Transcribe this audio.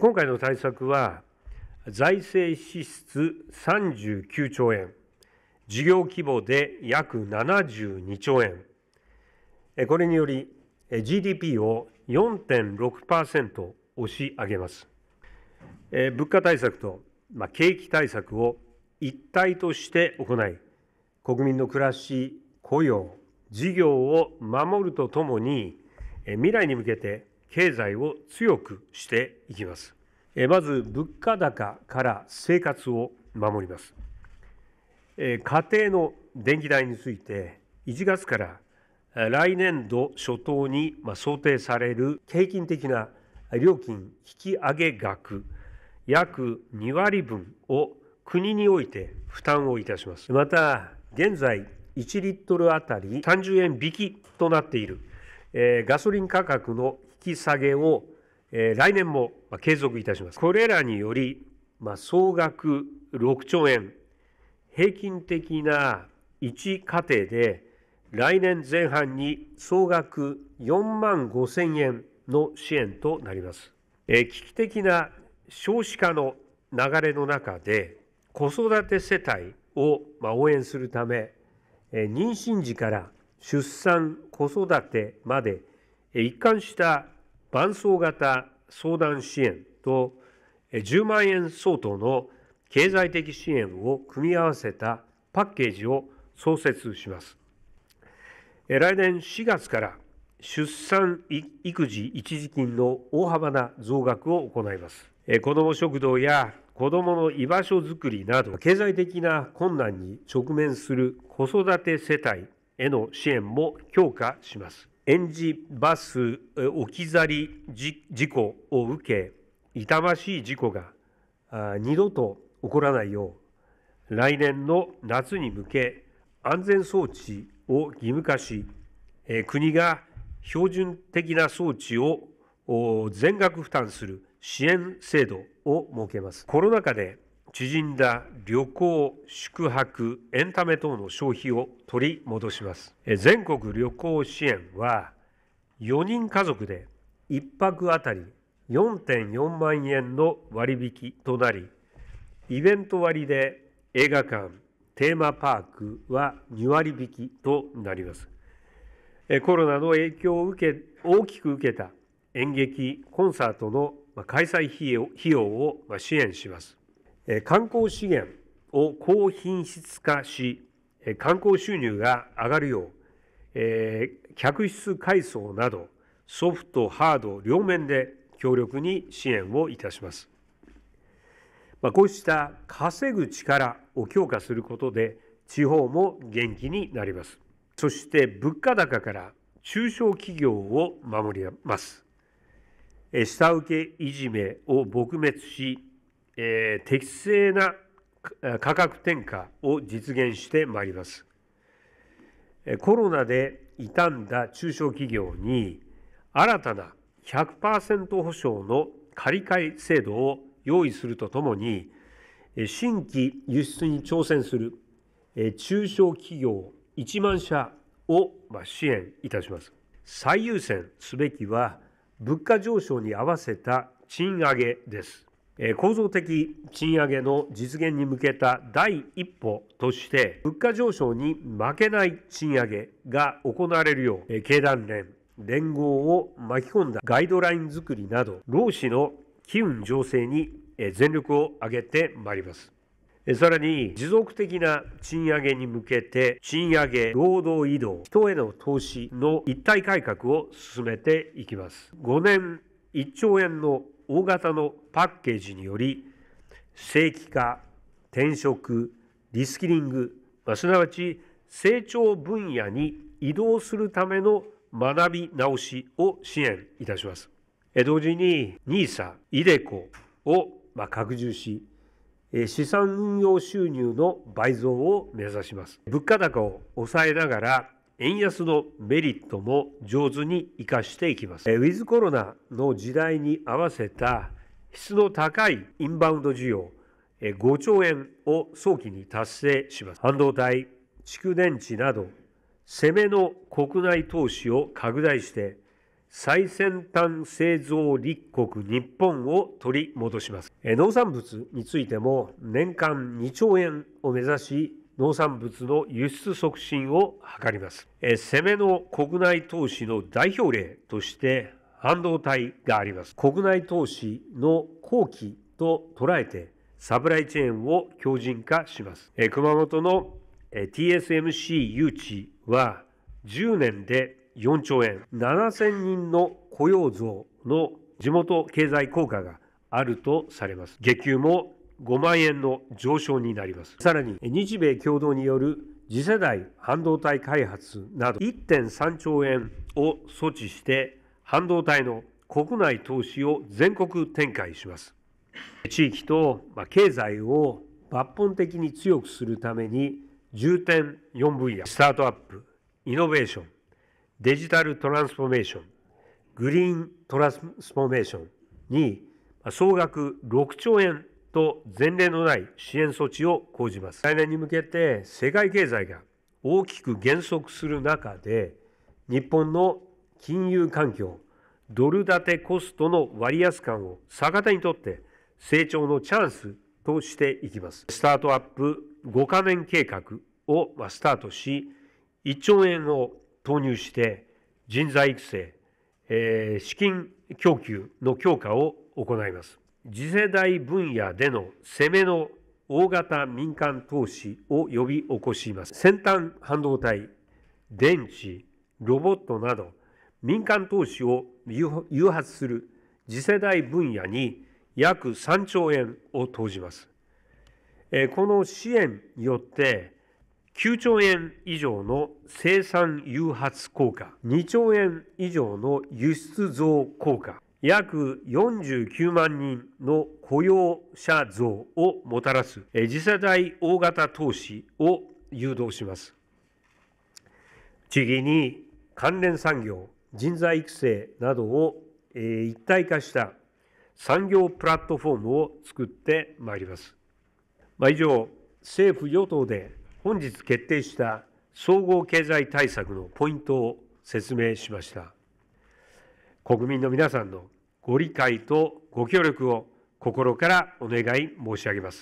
今回の対策は、財政支出39兆円、事業規模で約72兆円、これにより GDP を4.6%押し上げます。物価対策と景気対策を一体として行い、国民の暮らし、雇用、事業を守るとともに、未来に向けて経済を強くしていきます。まず物価高から生活を守ります。家庭の電気代について1月から来年度初頭に想定される平均的な料金引き上げ額約2割分を国において負担をいたします。また現在1リットルあたり30円引きとなっているガソリン価格の引き下げを、え来年も継続いたします。これらにより、ま総額6兆円、平均的な1家庭で、来年前半に総額4万5千円の支援となります。え危機的な少子化の流れの中で、子育て世帯を、ま応援するため、え妊娠時から出産、子育てまで一貫した伴走型相談支援と10万円相当の経済的支援を組み合わせたパッケージを創設します。来年4月から出産育児一時金の大幅な増額を行います。子ども食堂や子どもの居場所づくりなど経済的な困難に直面する子育て世帯への支援も強化します。園児バス置き去り事故を受け痛ましい事故が二度と起こらないよう来年の夏に向け安全装置を義務化し国が標準的な装置を全額負担する支援制度を設けますコロナ禍で縮んだ旅行、宿泊、エンタメ等の消費を取り戻します。全国旅行支援は4人家族で1泊あたり4.4万円の割引となり、イベント割で映画館、テーマパークは2割引となります。コロナの影響を受け大きく受けた演劇、コンサートの開催費用を支援します。観光資源を高品質化し観光収入が上がるよう、え客室改装などソフトハード両面で強力に支援をいたします、まあ、こうした稼ぐ力を強化することで地方も元気になりますそして物価高から中小企業を守ります下請けいじめを撲滅しえ適正な価格転嫁を実現してまいります。コロナで傷んだ中小企業に新たな100%保証の借り換え制度を用意するとともに新規輸出に挑戦する中小企業1万社を支援いたします最優先すべきは物価上昇に合わせた賃上げです構造的賃上げの実現に向けた第一歩として物価上昇に負けない賃上げが行われるよう経団連連合を巻き込んだガイドライン作りなど労使の機運醸成に全力を挙げてまいりますさらに持続的な賃上げに向けて賃上げ労働移動人への投資の一体改革を進めていきます5年1兆円の大型のパッケージにより正規化転職リスキリング、まあ、すなわち成長分野に移動するための学び直しを支援いたします。同時に NISA、iDeCo を拡充し、資産運用収入の倍増を目指します。物価高を抑えながら円安のメリットも上手に生かしていきます。ウィズコロナの時代に合わせた質の高いインバウンド需要、5兆円を早期に達成します。半導体、蓄電池など、攻めの国内投資を拡大して、最先端製造立国日本を取り戻します。農産物についても年間2兆円を目指し、農産物の輸出促進を図ります。攻めの国内投資の代表例として半導体があります。国内投資の後期と捉えてサプライチェーンを強靭化します。熊本の TSMC 誘致は10年で4兆円、7000人の雇用増の地元経済効果があるとされます。下給も5万円の上昇になりますさらに日米共同による次世代半導体開発など1.3兆円を措置して半導体の国内投資を全国展開します地域と経済を抜本的に強くするために重点4分野スタートアップイノベーションデジタルトランスフォーメーショングリーントランスフォーメーションに総額6兆円と前例のない支援措置を講じます。来年に向けて世界経済が大きく減速する中で、日本の金融環境、ドル建てコストの割安感を逆手にとって成長のチャンスとしていきます。スタートアップ5カ年計画をスタートし、1兆円を投入して人材育成、資金供給の強化を行います。次世代分野での攻めの大型民間投資を呼び起こします。先端半導体、電池、ロボットなど民間投資を誘発する次世代分野に約3兆円を投じます。この支援によって9兆円以上の生産誘発効果、2兆円以上の輸出増効果、約49万人の雇用者増をもたらす次世代大型投資を誘導します。次に関連産業、人材育成などを一体化した産業プラットフォームを作ってまいります。まあ、以上、政府・与党で本日決定した総合経済対策のポイントを説明しました。国民の皆さんのご理解とご協力を心からお願い申し上げます。